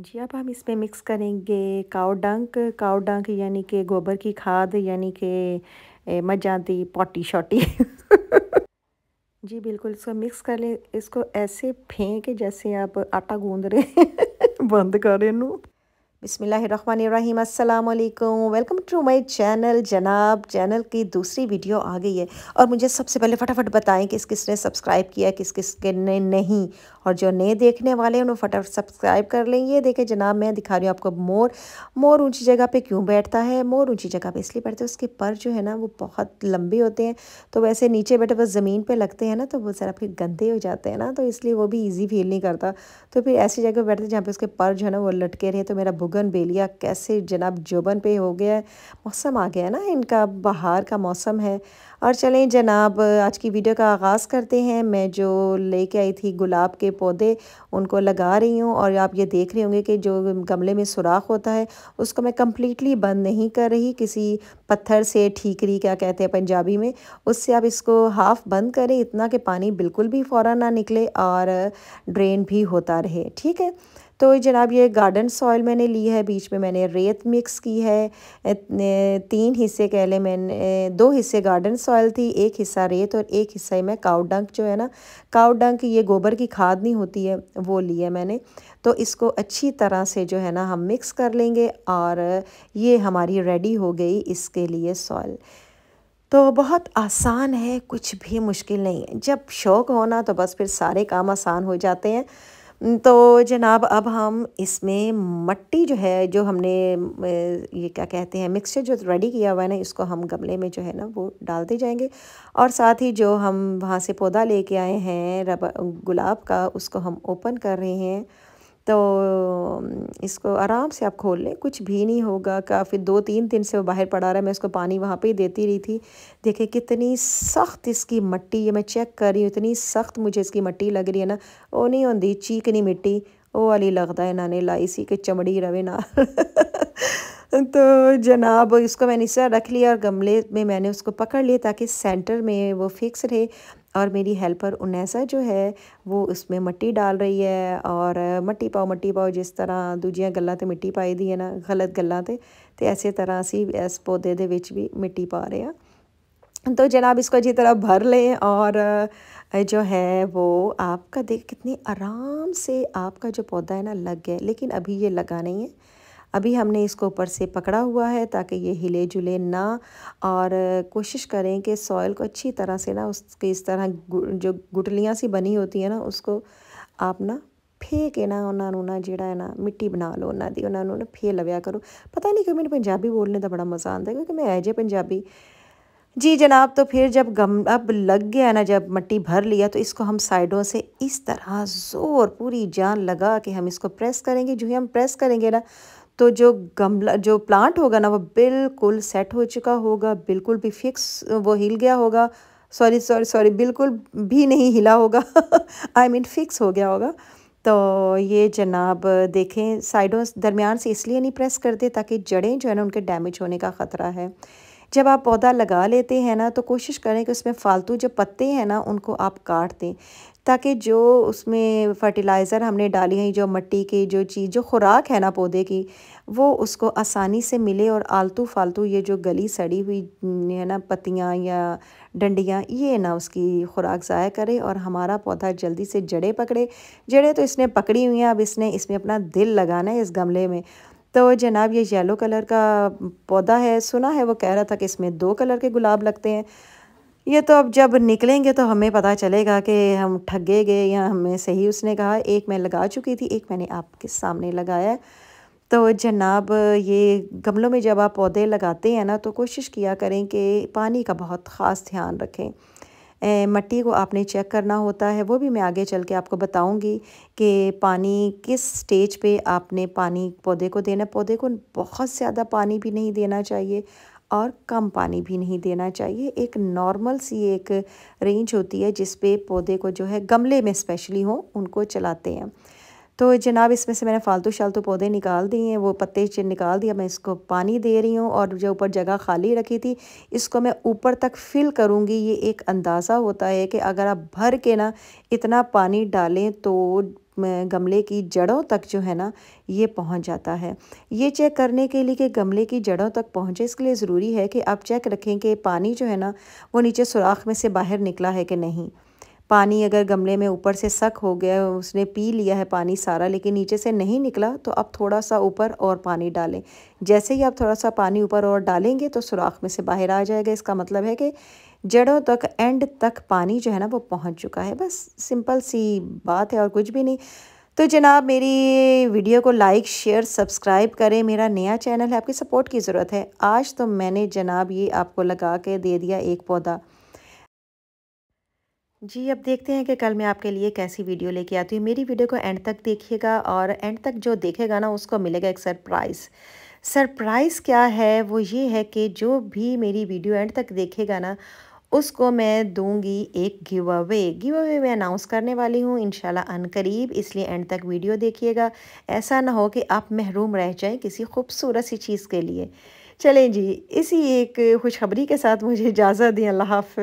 जी अब हम इसमें मिक्स करेंगे काव डंक काव डंक यानी कि गोबर की खाद यानी कि मजा दी पॉटी शॉटी जी बिल्कुल इसको मिक्स कर लें इसको ऐसे फेंक जैसे आप आटा गूंद रहे बंद करें नू बिसमीम् अल्लाम वेलकम टू माय चैनल जनाब चैनल की दूसरी वीडियो आ गई है और मुझे सबसे पहले फटाफट बताएं किस किस ने सब्सक्राइब किया किस किस ने नहीं और जो नए देखने वाले हैं उन्हें फटाफट सब्सक्राइब कर लें ये देखें जनाब मैं दिखा रही हूँ आपको मोर मोर ऊंची जगह पे क्यों बैठता है मोर ऊंची जगह पे इसलिए बैठते हैं उसके पर जो है ना वो बहुत लंबे होते हैं तो वैसे नीचे बैठे बस ज़मीन पर लगते हैं ना तो वो ज़रा फिर गंदे हो जाते हैं ना तो इसलिए वो भी ईजी फील नहीं करता तो फिर ऐसी जगह पर बैठते जहाँ पर उसके पर जो है ना वो लटके रहे तो मेरा हुगन बेलिया कैसे जनाब जोबन पे हो गया है मौसम आ गया है ना इनका बाहर का मौसम है और चलें जनाब आज की वीडियो का आगाज़ करते हैं मैं जो लेके आई थी गुलाब के पौधे उनको लगा रही हूँ और आप ये देख रहे होंगे कि जो गमले में सुराख होता है उसको मैं कम्प्लीटली बंद नहीं कर रही किसी पत्थर से ठीकरी क्या कहते हैं पंजाबी में उससे आप इसको हाफ़ बंद करें इतना कि पानी बिल्कुल भी फ़ौर ना निकले और ड्रेन भी होता रहे ठीक है तो जनाब ये गार्डन सॉइल मैंने ली है बीच में मैंने रेत मिक्स की है तीन हिस्से कह लें मैंने दो हिस्से गार्डन सॉइल थी एक हिस्सा रेत और एक हिस्सा ही मैं काउडंक जो है ना काउडंक ये गोबर की खाद नहीं होती है वो ली है मैंने तो इसको अच्छी तरह से जो है ना हम मिक्स कर लेंगे और ये हमारी रेडी हो गई इसके लिए सॉइल तो बहुत आसान है कुछ भी मुश्किल नहीं है जब शौक़ होना तो बस फिर सारे काम आसान हो जाते हैं तो जनाब अब हम इसमें मट्टी जो है जो हमने ये क्या कहते हैं मिक्सचर जो रेडी किया हुआ है ना इसको हम गमले में जो है ना वो डालते जाएंगे और साथ ही जो हम वहाँ से पौधा लेके आए हैं रब गुलाब का उसको हम ओपन कर रहे हैं तो इसको आराम से आप खोल लें कुछ भी नहीं होगा काफ़ी दो तीन दिन से वो बाहर पड़ा रहा है मैं इसको पानी वहाँ पे ही देती रही थी देखिए कितनी सख्त इसकी मट्टी ये मैं चेक कर रही हूँ इतनी सख्त मुझे इसकी मट्टी लग रही है ना वो नहीं होती चीकनी मिट्टी वो वाली लगता है ਨੇ लाई सी कि चमड़ी रवे ना तो जनाब इसको मैंने इस रख लिया और गमले में मैंने उसको पकड़ लिया ताकि सेंटर में वो फिक्स रहे और मेरी हेल्पर उनैसा जो है वो उसमें मट्टी डाल रही है और मट्टी पाओ मट्टी पाओ जिस तरह दूजिया गलों पर मिट्टी पाई दी है ना गलत गलों पर तो ऐसे तरह असी इस पौधे के मिट्टी पा रहे तो जनाब इसको अच्छी तरह भर लें और जो है वो आपका देख कितने आराम से आपका जो पौधा है ना लग गया लेकिन अभी ये लगा नहीं है अभी हमने इसको ऊपर से पकड़ा हुआ है ताकि ये हिले जुले ना और कोशिश करें कि सॉयल को अच्छी तरह से ना उसके इस तरह जो गुटलियाँ सी बनी होती है ना उसको आप ना फेंके ना ਨਾ ਉਹਨਾਂ ਨੂੰ ਨਾ ਜਿਹੜਾ ਹੈ ਨਾ ਮਿੱਟੀ ਬਣਾ ਲਓ ਉਹਨਾਂ ਦੀ ਉਹਨਾਂ ਨੂੰ ਨਾ ਫੇ ਲਵਿਆ ਕਰੋ ਪਤਾ ਨਹੀਂ ਕਿ ਮੈਨੂੰ ਪੰਜਾਬੀ ਬੋਲਣੇ ਦਾ क्योंकि मैं ऐजे पंजाबी जी जनाब तो फिर जब गम अब लग गया ना जब मिट्टी भर लिया तो इसको हम साइडों से इस तरह ज़ोर पूरी जान लगा कि हम इसको प्रेस करेंगे जो ही हम प्रेस करेंगे ना तो जो गमला जो प्लांट होगा ना वो बिल्कुल सेट हो चुका होगा बिल्कुल भी फिक्स वो हिल गया होगा सॉरी सॉरी सॉरी बिल्कुल भी नहीं हिला होगा आई मीन फिक्स हो गया होगा तो ये जनाब देखें साइडों दरमियान से इसलिए नहीं प्रेस करते ताकि जड़ें जो है ना उनके डैमेज होने का ख़तरा है जब आप पौधा लगा लेते हैं ना तो कोशिश करें कि उसमें फ़ालतू जो पत्ते हैं ना उनको आप काट दें ताकि जो उसमें फर्टिलाइज़र हमने डाली है जो मिट्टी की जो चीज़ जो खुराक है ना पौधे की वो उसको आसानी से मिले और आलतू फालतू ये जो गली सड़ी हुई है ना पत्तियाँ या डंडियाँ ये ना उसकी खुराक ज़ाया करे और हमारा पौधा जल्दी से जड़े पकड़े जड़े तो इसने पकड़ी हुई हैं अब इसने इसमें अपना दिल लगाना है इस गमले में तो जनाब ये येलो कलर का पौधा है सुना है वो कह रहा था कि इसमें दो कलर के गुलाब लगते हैं ये तो अब जब निकलेंगे तो हमें पता चलेगा कि हम ठगे गए या हमें सही उसने कहा एक मैं लगा चुकी थी एक मैंने आपके सामने लगाया तो जनाब ये गमलों में जब आप पौधे लगाते हैं ना तो कोशिश किया करें कि पानी का बहुत ख़ास ध्यान रखें मट्टी को आपने चेक करना होता है वो भी मैं आगे चल के आपको बताऊंगी कि पानी किस स्टेज पे आपने पानी पौधे को देना पौधे को बहुत ज़्यादा पानी भी नहीं देना चाहिए और कम पानी भी नहीं देना चाहिए एक नॉर्मल सी एक रेंज होती है जिस पे पौधे को जो है गमले में स्पेशली हो उनको चलाते हैं तो जनाब इसमें से मैंने फालतू शालतू पौधे निकाल दिए हैं वो पत्ते निकाल दिया मैं इसको पानी दे रही हूँ और जो ऊपर जगह खाली रखी थी इसको मैं ऊपर तक फिल करूँगी ये एक अंदाज़ा होता है कि अगर आप भर के ना इतना पानी डालें तो गमले की जड़ों तक जो है ना ये पहुंच जाता है ये चेक करने के लिए कि गमले की जड़ों तक पहुंचे इसके लिए ज़रूरी है कि आप चेक रखें कि पानी जो है ना वो नीचे सुराख में से बाहर निकला है कि नहीं पानी अगर गमले में ऊपर से सक हो गया उसने पी लिया है पानी सारा लेकिन नीचे से नहीं निकला तो आप थोड़ा सा ऊपर और पानी डालें जैसे ही आप थोड़ा सा पानी ऊपर और डालेंगे तो सुराख में से बाहर आ जाएगा इसका मतलब है कि जड़ों तक एंड तक पानी जो है ना वो पहुंच चुका है बस सिंपल सी बात है और कुछ भी नहीं तो जनाब मेरी वीडियो को लाइक शेयर सब्सक्राइब करें मेरा नया चैनल है आपकी सपोर्ट की ज़रूरत है आज तो मैंने जनाब ये आपको लगा के दे दिया एक पौधा जी अब देखते हैं कि कल मैं आपके लिए कैसी वीडियो लेके आती हूँ मेरी वीडियो को एंड तक देखिएगा और एंड तक जो देखेगा ना उसको मिलेगा एक सरप्राइज़ सरप्राइज़ क्या है वो ये है कि जो भी मेरी वीडियो एंड तक देखेगा ना उसको मैं दूंगी एक गिव अवे गिव अवे मैं अनाउंस करने वाली हूँ इन अनकरीब इसलिए एंड तक वीडियो देखिएगा ऐसा ना हो कि आप महरूम रह जाएँ किसी खूबसूरत सी चीज़ के लिए चलें जी इसी एक खुशखबरी के साथ मुझे इजाज़त दें अल्लाह हाफ